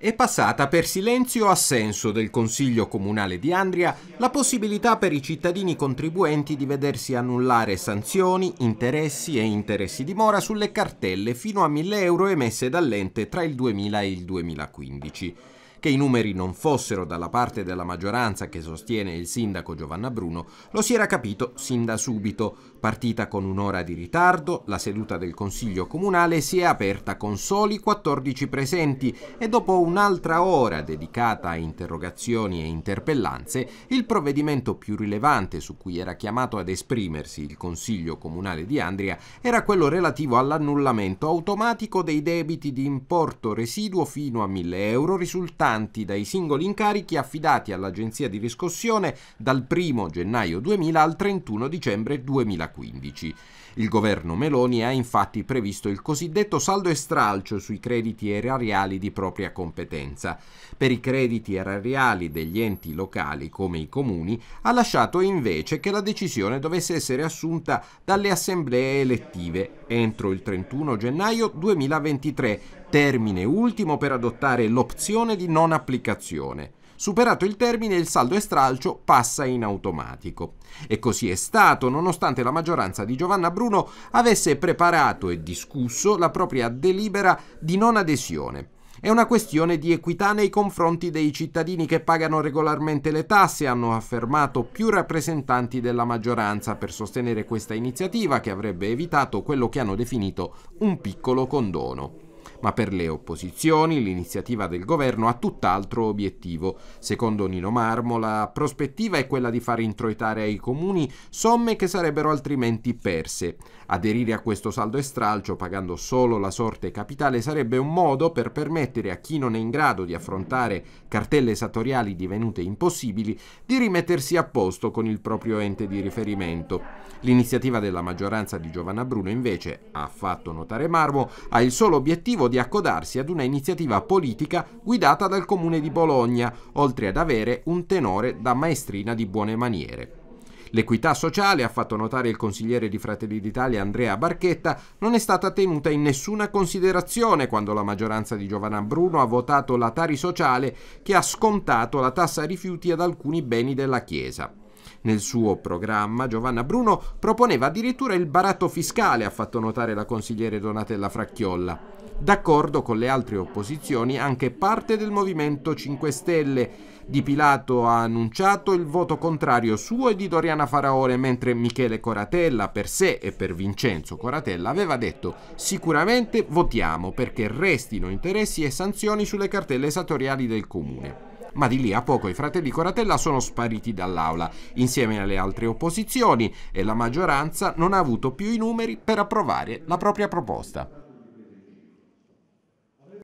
È passata per silenzio assenso del Consiglio Comunale di Andria la possibilità per i cittadini contribuenti di vedersi annullare sanzioni, interessi e interessi di mora sulle cartelle fino a 1000 euro emesse dall'ente tra il 2000 e il 2015. Che i numeri non fossero dalla parte della maggioranza che sostiene il sindaco Giovanna Bruno lo si era capito sin da subito. Partita con un'ora di ritardo, la seduta del Consiglio Comunale si è aperta con soli 14 presenti e dopo un'altra ora dedicata a interrogazioni e interpellanze, il provvedimento più rilevante su cui era chiamato ad esprimersi il Consiglio Comunale di Andria era quello relativo all'annullamento automatico dei debiti di importo residuo fino a 1000 euro risultati derivanti dai singoli incarichi affidati all'Agenzia di riscossione dal 1 gennaio 2000 al 31 dicembre 2015. Il governo Meloni ha infatti previsto il cosiddetto saldo e stralcio sui crediti erariali di propria competenza. Per i crediti erariali degli enti locali come i comuni ha lasciato invece che la decisione dovesse essere assunta dalle assemblee elettive entro il 31 gennaio 2023 termine ultimo per adottare l'opzione di non applicazione. Superato il termine il saldo e stralcio passa in automatico. E così è stato, nonostante la maggioranza di Giovanna Bruno avesse preparato e discusso la propria delibera di non adesione, è una questione di equità nei confronti dei cittadini che pagano regolarmente le tasse, hanno affermato più rappresentanti della maggioranza per sostenere questa iniziativa che avrebbe evitato quello che hanno definito un piccolo condono ma per le opposizioni l'iniziativa del governo ha tutt'altro obiettivo. Secondo Nino Marmo la prospettiva è quella di far introitare ai comuni somme che sarebbero altrimenti perse. Aderire a questo saldo e stralcio pagando solo la sorte capitale sarebbe un modo per permettere a chi non è in grado di affrontare cartelle esatoriali divenute impossibili di rimettersi a posto con il proprio ente di riferimento. L'iniziativa della maggioranza di Giovanna Bruno invece, ha fatto notare Marmo, ha il solo obiettivo tentativo di accodarsi ad una iniziativa politica guidata dal Comune di Bologna, oltre ad avere un tenore da maestrina di buone maniere. L'equità sociale, ha fatto notare il consigliere di Fratelli d'Italia Andrea Barchetta, non è stata tenuta in nessuna considerazione quando la maggioranza di Giovanna Bruno ha votato la Tari sociale che ha scontato la tassa rifiuti ad alcuni beni della Chiesa. Nel suo programma Giovanna Bruno proponeva addirittura il baratto fiscale, ha fatto notare la consigliere Donatella Fracchiolla d'accordo con le altre opposizioni anche parte del Movimento 5 Stelle. Di Pilato ha annunciato il voto contrario suo e di Doriana Faraone, mentre Michele Coratella, per sé e per Vincenzo Coratella, aveva detto sicuramente votiamo perché restino interessi e sanzioni sulle cartelle esatoriali del Comune ma di lì a poco i fratelli Coratella sono spariti dall'aula, insieme alle altre opposizioni, e la maggioranza non ha avuto più i numeri per approvare la propria proposta.